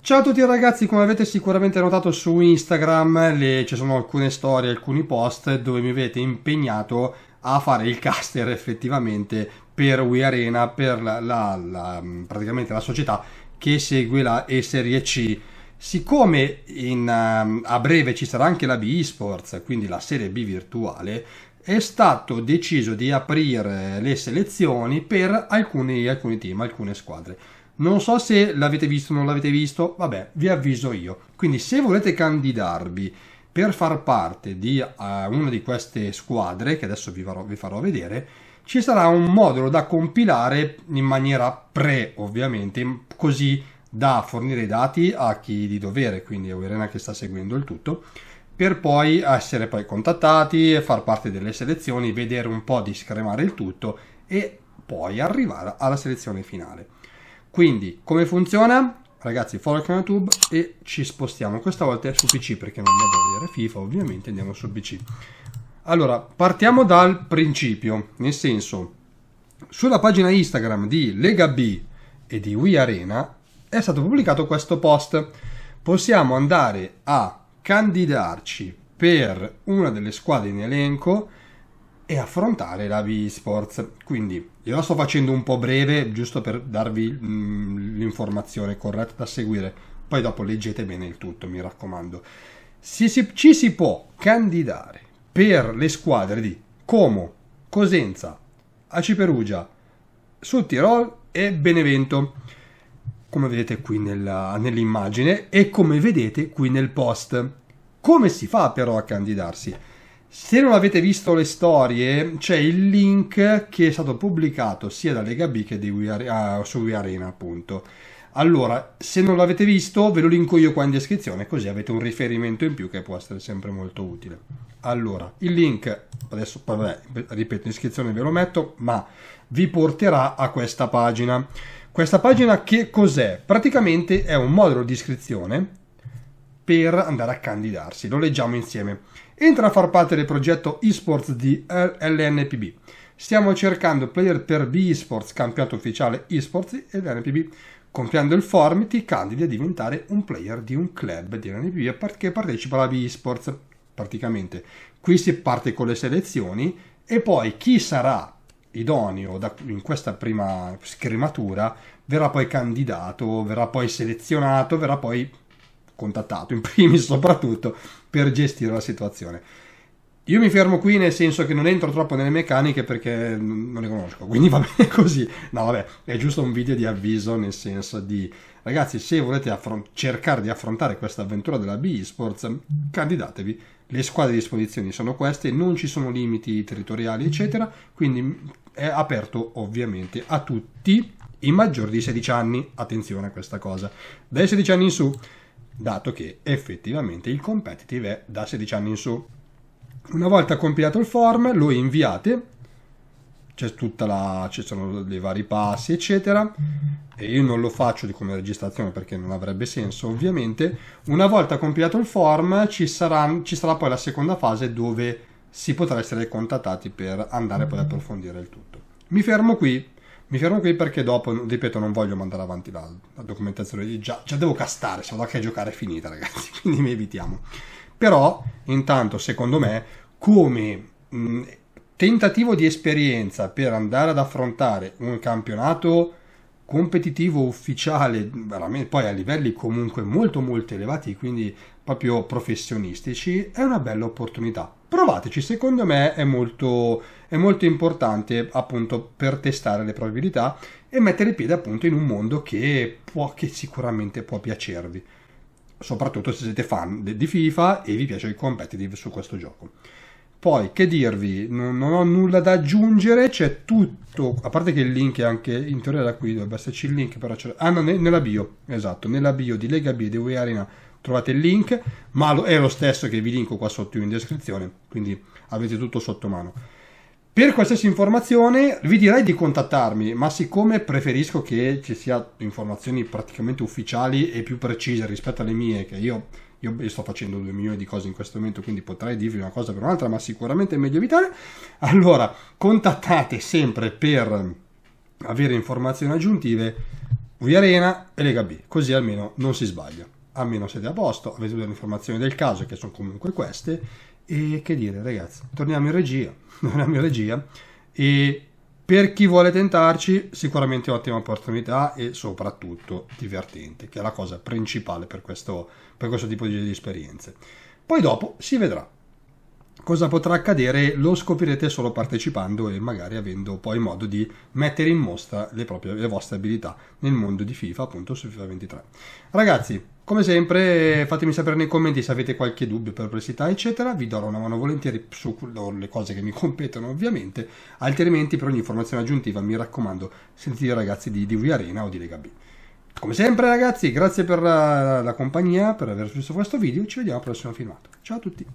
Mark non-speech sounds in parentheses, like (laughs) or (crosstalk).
Ciao a tutti ragazzi, come avete sicuramente notato su Instagram le, ci sono alcune storie, alcuni post dove mi avete impegnato a fare il caster effettivamente per Wii Arena, per la, la, la, praticamente la società che segue la E Serie C. Siccome in, um, a breve ci sarà anche la B Esports, quindi la Serie B virtuale, è stato deciso di aprire le selezioni per alcuni, alcuni team, alcune squadre. Non so se l'avete visto o non l'avete visto, vabbè, vi avviso io. Quindi se volete candidarvi per far parte di uh, una di queste squadre, che adesso vi farò, vi farò vedere, ci sarà un modulo da compilare in maniera pre, ovviamente, così da fornire i dati a chi di dovere, quindi a Irena che sta seguendo il tutto, per poi essere poi contattati, far parte delle selezioni, vedere un po' di scremare il tutto e poi arrivare alla selezione finale. Quindi come funziona? Ragazzi, follow canale YouTube e ci spostiamo questa volta su PC perché non andiamo a vedere FIFA, ovviamente andiamo su PC. Allora, partiamo dal principio, nel senso, sulla pagina Instagram di Lega B e di Wii Arena è stato pubblicato questo post. Possiamo andare a candidarci per una delle squadre in elenco e affrontare la V-Sports. Quindi io la sto facendo un po' breve, giusto per darvi mh, mm, l'informazione corretta da seguire. Poi dopo leggete bene il tutto, mi raccomando. Si, si, ci si può candidare per le squadre di Como, Cosenza, Aci Perugia, Sud Tirol e Benevento come vedete qui nella, nell'immagine e come vedete qui nel post. Come si fa però a candidarsi? Se non avete visto le storie, c'è il link che è stato pubblicato sia da Lega B che We uh, su WeArena, appunto. Allora, se non l'avete visto, ve lo linko io qua in descrizione, così avete un riferimento in più che può essere sempre molto utile. Allora, il link, adesso vabbè, ripeto, in descrizione ve lo metto, ma vi porterà a questa pagina. Questa pagina che cos'è? Praticamente è un modulo di iscrizione per andare a candidarsi, lo leggiamo insieme. Entra a far parte del progetto eSports di LNPB. Stiamo cercando player per B-Esports, campionato ufficiale eSports ed LNPB. Compiando il form ti candidi a diventare un player di un club di LNPB che partecipa alla B-Esports, praticamente. Qui si parte con le selezioni e poi chi sarà idoneo da, in questa prima scrematura verrà poi candidato, verrà poi selezionato, verrà poi contattato, in (laughs) primis soprattutto, per gestire la situazione. Io mi fermo qui nel senso che non entro troppo nelle meccaniche perché non le conosco, quindi va (laughs) bene così. No, vabbè, è giusto un video di avviso nel senso di ragazzi, se volete affron- cercare di affrontare questa avventura della B Sports, candidatevi. Le squadre a di disposizione sono queste, non ci sono limiti territoriali, eccetera, quindi è aperto ovviamente a tutti i maggiori di 16 anni. Attenzione a questa cosa. Dai 16 anni in su, dato che effettivamente il competitive è da 16 anni in su. Una volta compilato il form, lo inviate, c'è tutta la, ci sono i vari passi, eccetera. E io non lo faccio di come registrazione perché non avrebbe senso, ovviamente. Una volta compilato il form, ci sarà, ci sarà poi la seconda fase dove si potrà essere contattati per andare poi ad mm-hmm. approfondire il tutto. Mi fermo qui, mi fermo qui perché dopo, ripeto, non voglio mandare avanti la, la documentazione, già, già, devo castare, se vado anche a giocare è finita ragazzi, (laughs) quindi mi evitiamo. Però, intanto, secondo me, come mh, mm, tentativo di esperienza per andare ad affrontare un campionato competitivo ufficiale, veramente poi a livelli comunque molto molto elevati, quindi proprio professionistici, è una bella opportunità provateci, secondo me è molto, è molto importante appunto per testare le probabilità e mettere il piede appunto in un mondo che, può, che sicuramente può piacervi, soprattutto se siete fan di FIFA e vi piace il competitive su questo gioco. Poi, che dirvi? Non, non, ho nulla da aggiungere, c'è tutto, a parte che il link è anche, in teoria da qui dovrebbe esserci il link, però c'è... Ah no, nella bio, esatto, nella bio di Lega B di Way Arena trovate il link, ma è lo stesso che vi linko qua sotto in descrizione, quindi avete tutto sotto mano. Per qualsiasi informazione vi direi di contattarmi, ma siccome preferisco che ci siano informazioni praticamente ufficiali e più precise rispetto alle mie, che io, io sto facendo due milioni di cose in questo momento, quindi potrei dirvi una cosa per un'altra, ma sicuramente è meglio evitare, allora contattate sempre per avere informazioni aggiuntive Via Arena e Lega B, così almeno non si sbaglia a meno a posto, avete le informazioni del caso che sono comunque queste e che dire ragazzi, torniamo in regia, (laughs) torniamo in regia e per chi vuole tentarci sicuramente ottima opportunità e soprattutto divertente, che è la cosa principale per questo, per questo tipo di, di esperienze. Poi dopo si vedrà. Cosa potrà accadere lo scoprirete solo partecipando e magari avendo poi modo di mettere in mostra le, proprie, le vostre abilità nel mondo di FIFA, appunto su FIFA 23. Ragazzi, come sempre, fatemi sapere nei commenti se avete qualche dubbio, perplessità, eccetera. Vi darò una mano volentieri sulle cose che mi (laughs) competono, ovviamente. Altrimenti, per ogni informazione aggiuntiva, mi raccomando, sentite i ragazzi di DV Arena o di Lega B. Come sempre, ragazzi, grazie per la, la compagnia, per aver visto questo video. Ci vediamo al prossimo filmato. Ciao a tutti.